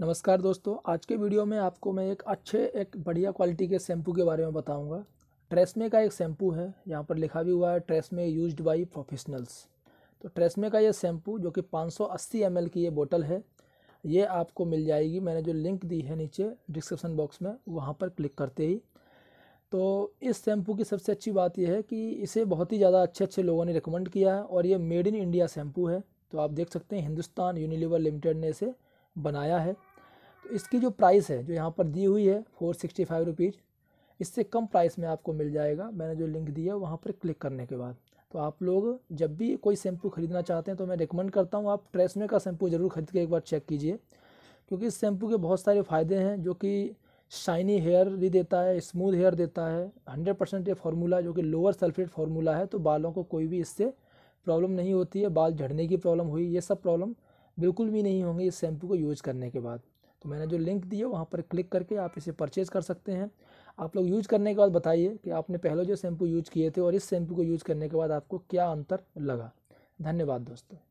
नमस्कार दोस्तों आज के वीडियो में आपको मैं एक अच्छे एक बढ़िया क्वालिटी के शैम्पू के बारे में बताऊंगा ट्रेसमे का एक शैम्पू है यहाँ पर लिखा भी हुआ है ट्रेसमे यूज्ड बाय प्रोफेशनल्स तो ट्रेसमे का ये शैम्पू जो कि 580 सौ की ये बोतल है ये आपको मिल जाएगी मैंने जो लिंक दी है नीचे डिस्क्रिप्सन बॉक्स में वहाँ पर क्लिक करते ही तो इस शैम्पू की सबसे अच्छी बात यह है कि इसे बहुत ही ज़्यादा अच्छे अच्छे लोगों ने रिकमेंड किया है और ये मेड इन इंडिया शैम्पू है तो आप देख सकते हैं हिंदुस्तान यूनिलीवर लिमिटेड ने इसे बनाया है तो इसकी जो प्राइस है जो यहाँ पर दी हुई है फोर सिक्सटी फाइव रुपीज़ इससे कम प्राइस में आपको मिल जाएगा मैंने जो लिंक दिया वहाँ पर क्लिक करने के बाद तो आप लोग जब भी कोई शैम्पू ख़रीदना चाहते हैं तो मैं रिकमेंड करता हूँ आप ट्रेसमे का शैम्पू ज़रूर खरीद के एक बार चेक कीजिए क्योंकि इस शैम्पू के बहुत सारे फ़ायदे हैं जो कि शाइनी हेयर भी देता है स्मूथ हेयर देता है हंड्रेड परसेंट ये फार्मूला जो कि लोअर सल्फेट फार्मूला है तो बालों को कोई भी इससे प्रॉब्लम नहीं होती है बाल झड़ने की प्रॉब्लम हुई ये सब प्रॉब्लम बिल्कुल भी नहीं होंगे इस शैम्पू को यूज़ करने के बाद तो मैंने जो लिंक दी है वहाँ पर क्लिक करके आप इसे परचेज़ कर सकते हैं आप लोग यूज़ करने के बाद बताइए कि आपने पहले जो शैम्पू यूज़ किए थे और इस शैम्पू को यूज़ करने के बाद आपको क्या अंतर लगा धन्यवाद दोस्तों